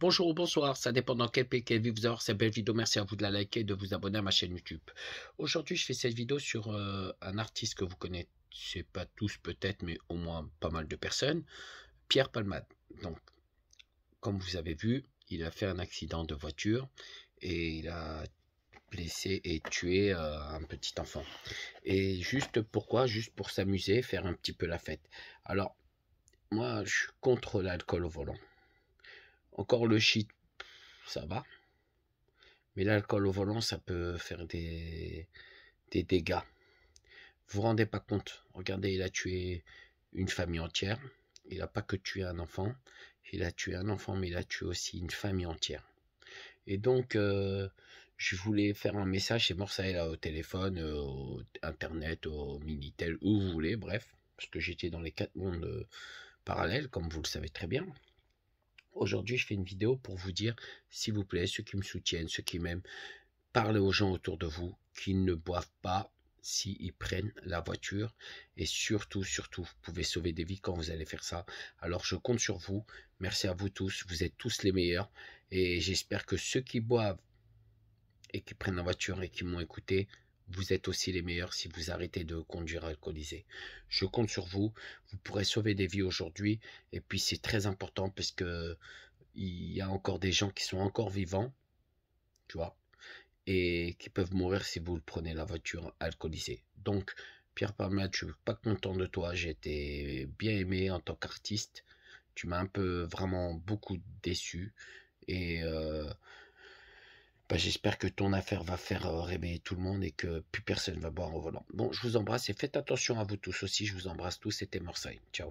Bonjour ou bonsoir, ça dépend dans quel pays, quelle vie vous avez cette belle vidéo. Merci à vous de la liker et de vous abonner à ma chaîne YouTube. Aujourd'hui, je fais cette vidéo sur euh, un artiste que vous connaissez pas tous peut-être, mais au moins pas mal de personnes, Pierre Palmade. Donc, comme vous avez vu, il a fait un accident de voiture et il a blessé et tué euh, un petit enfant. Et juste pourquoi Juste pour s'amuser, faire un petit peu la fête. Alors, moi, je suis contre l'alcool au volant. Encore le shit, ça va. Mais l'alcool au volant, ça peut faire des, des dégâts. Vous vous rendez pas compte. Regardez, il a tué une famille entière. Il n'a pas que tué un enfant. Il a tué un enfant, mais il a tué aussi une famille entière. Et donc, euh, je voulais faire un message. C'est mort, ça est là, au téléphone, euh, au Internet, au Minitel, où vous voulez, bref. Parce que j'étais dans les quatre mondes euh, parallèles, comme vous le savez très bien. Aujourd'hui, je fais une vidéo pour vous dire, s'il vous plaît, ceux qui me soutiennent, ceux qui m'aiment, parlez aux gens autour de vous qui ne boivent pas s'ils prennent la voiture. Et surtout, surtout, vous pouvez sauver des vies quand vous allez faire ça. Alors je compte sur vous. Merci à vous tous. Vous êtes tous les meilleurs. Et j'espère que ceux qui boivent et qui prennent la voiture et qui m'ont écouté, vous êtes aussi les meilleurs si vous arrêtez de conduire alcoolisé. Je compte sur vous. Vous pourrez sauver des vies aujourd'hui. Et puis c'est très important parce que il y a encore des gens qui sont encore vivants, tu vois, et qui peuvent mourir si vous prenez la voiture alcoolisée. Donc Pierre Palmade, je ne suis pas content de toi. J'ai été bien aimé en tant qu'artiste. Tu m'as un peu vraiment beaucoup déçu et euh, bah, j'espère que ton affaire va faire euh, rêver tout le monde et que plus personne ne va boire au volant. Bon, je vous embrasse et faites attention à vous tous aussi. Je vous embrasse tous. C'était Marseille. Ciao.